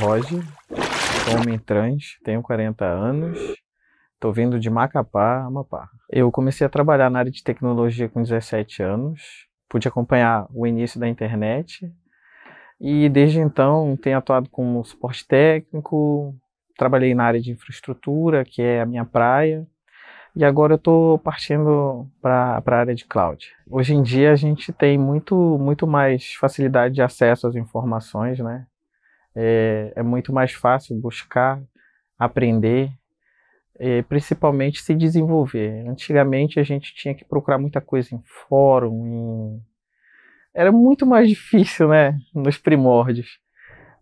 Roger, sou homem trans, tenho 40 anos, estou vindo de Macapá, Amapá. Eu comecei a trabalhar na área de tecnologia com 17 anos, pude acompanhar o início da internet e desde então tenho atuado como suporte técnico, trabalhei na área de infraestrutura, que é a minha praia, e agora eu estou partindo para a área de cloud. Hoje em dia a gente tem muito, muito mais facilidade de acesso às informações, né? é, é muito mais fácil buscar, aprender, é, principalmente se desenvolver. Antigamente a gente tinha que procurar muita coisa em fórum, em... era muito mais difícil, né, nos primórdios.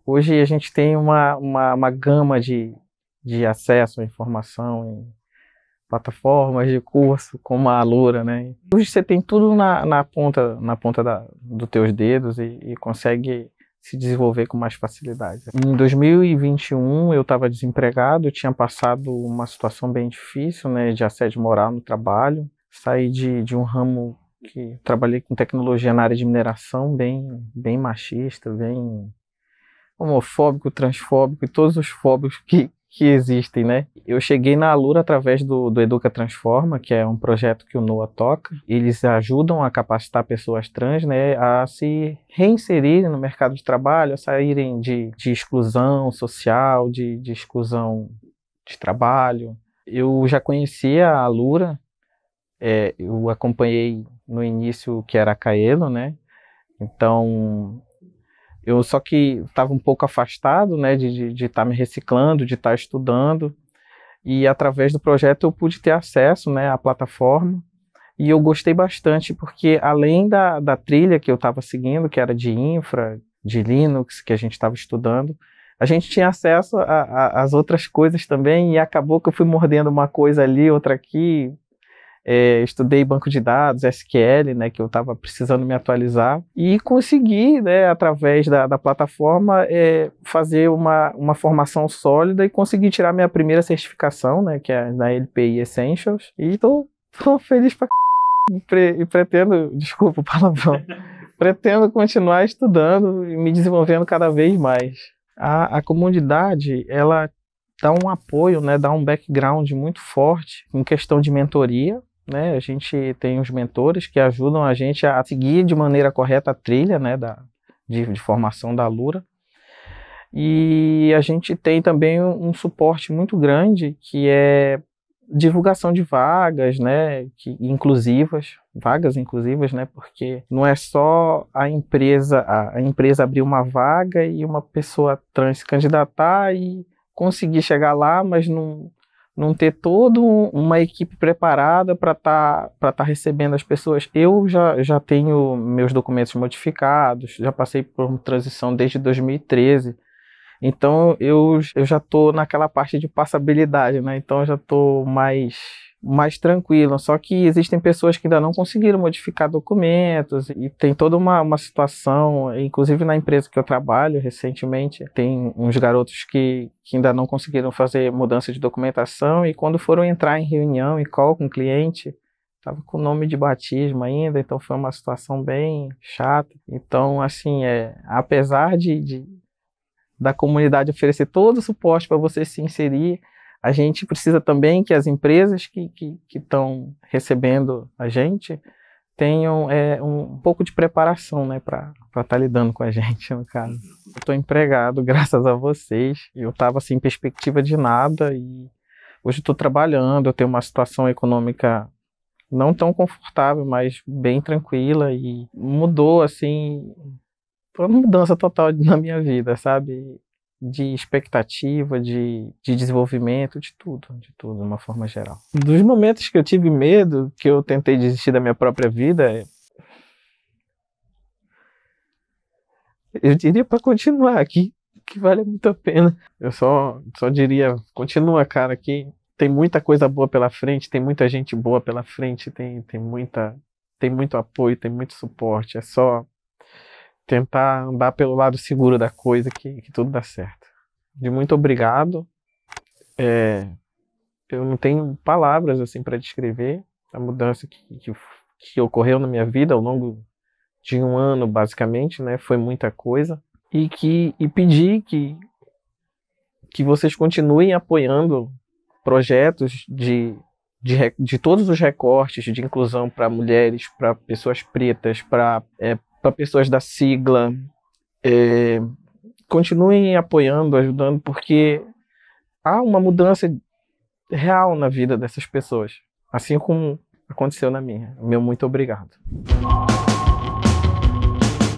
Hoje a gente tem uma, uma, uma gama de, de acesso à informação, em plataformas de curso como a Alura, né? Hoje você tem tudo na, na ponta, na ponta da, dos teus dedos e, e consegue se desenvolver com mais facilidade. Em 2021 eu estava desempregado, tinha passado uma situação bem difícil, né, de assédio moral no trabalho, saí de, de um ramo que trabalhei com tecnologia na área de mineração, bem bem machista, bem homofóbico, transfóbico e todos os fóbicos que, que existem, né? Eu cheguei na Alura através do, do Educa Transforma, que é um projeto que o NOA toca. Eles ajudam a capacitar pessoas trans, né, a se reinserirem no mercado de trabalho, a saírem de, de exclusão social, de, de exclusão de trabalho. Eu já conhecia a Alura, é, eu acompanhei no início que era a Caelo, né? Então, eu só que estava um pouco afastado, né, de estar tá me reciclando, de estar tá estudando, e através do projeto eu pude ter acesso, né, à plataforma, e eu gostei bastante porque além da, da trilha que eu estava seguindo, que era de infra, de Linux, que a gente estava estudando, a gente tinha acesso às outras coisas também e acabou que eu fui mordendo uma coisa ali, outra aqui, é, estudei banco de dados, SQL, né, que eu estava precisando me atualizar, e consegui, né, através da, da plataforma, é, fazer uma, uma formação sólida e consegui tirar minha primeira certificação, né, que é na LPI Essentials, e estou feliz pra c... e pretendo, desculpa o palavrão, pretendo continuar estudando e me desenvolvendo cada vez mais. A, a comunidade, ela dá um apoio, né, dá um background muito forte em questão de mentoria, né? A gente tem os mentores que ajudam a gente a seguir de maneira correta a trilha, né, da, de, de formação da Lura. E a gente tem também um, um suporte muito grande que é divulgação de vagas, né, que, inclusivas, vagas inclusivas, né, porque não é só a empresa, a, a empresa abrir uma vaga e uma pessoa trans se candidatar e conseguir chegar lá, mas não, não ter toda uma equipe preparada para estar tá, tá recebendo as pessoas. Eu já, já tenho meus documentos modificados, já passei por uma transição desde 2013. Então eu, eu já estou naquela parte de passabilidade, né? Então eu já estou mais mais tranquilo. Só que existem pessoas que ainda não conseguiram modificar documentos e tem toda uma, uma situação, inclusive na empresa que eu trabalho recentemente, tem uns garotos que, que ainda não conseguiram fazer mudança de documentação e quando foram entrar em reunião e call com o cliente, estava com o nome de batismo ainda, então foi uma situação bem chata. Então, assim, é, apesar de, de da comunidade oferecer todo o suporte para você se inserir, a gente precisa também que as empresas que estão recebendo a gente tenham é, um, pouco de preparação né, para estar tá lidando com a gente, no caso. Eu estou empregado, graças a vocês. Eu estava sem perspectiva de nada e hoje estou trabalhando, eu tenho uma situação econômica não tão confortável, mas bem tranquila e mudou, assim, foi uma mudança total na minha vida, sabe? de expectativa, de, de desenvolvimento, de tudo, de tudo, de uma forma geral. Dos momentos que eu tive medo, que eu tentei desistir da minha própria vida, é eu diria para continuar aqui, que vale muito a pena. Eu só, só diria, continua, cara, que tem muita coisa boa pela frente, tem muita gente boa pela frente, tem, tem muita tem muito apoio, tem muito suporte, é só tentar andar pelo lado seguro da coisa que, que tudo dá certo. De muito obrigado. É, eu não tenho palavras assim para descrever a mudança que, que, que, ocorreu na minha vida ao longo de um ano, basicamente, né? Foi muita coisa e que e pedir que que vocês continuem apoiando projetos de de, de todos os recortes de inclusão para mulheres, para pessoas pretas, para é, para pessoas da sigla, é, continuem apoiando, ajudando, porque há uma mudança real na vida dessas pessoas, assim como aconteceu na minha. Meu muito obrigado.